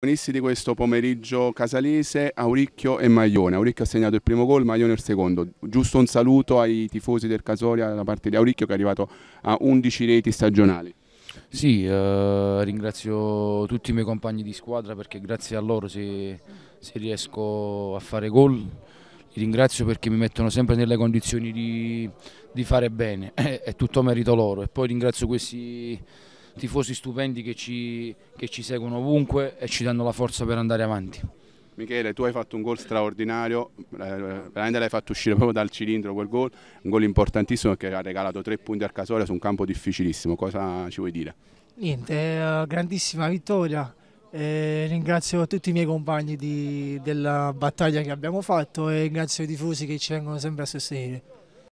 protagonisti di questo pomeriggio casalese Auricchio e Maglione. Auricchio ha segnato il primo gol, Maglione il secondo. Giusto un saluto ai tifosi del Casoria da parte di Auricchio che è arrivato a 11 reti stagionali. Sì, eh, ringrazio tutti i miei compagni di squadra perché grazie a loro se, se riesco a fare gol li ringrazio perché mi mettono sempre nelle condizioni di, di fare bene, è tutto merito loro e poi ringrazio questi tifosi stupendi che ci, che ci seguono ovunque e ci danno la forza per andare avanti. Michele, tu hai fatto un gol straordinario, eh, veramente l'hai fatto uscire proprio dal cilindro quel gol, un gol importantissimo che ha regalato tre punti al Casoria su un campo difficilissimo, cosa ci vuoi dire? Niente, grandissima vittoria, eh, ringrazio tutti i miei compagni di, della battaglia che abbiamo fatto e ringrazio i tifosi che ci vengono sempre a sostenere.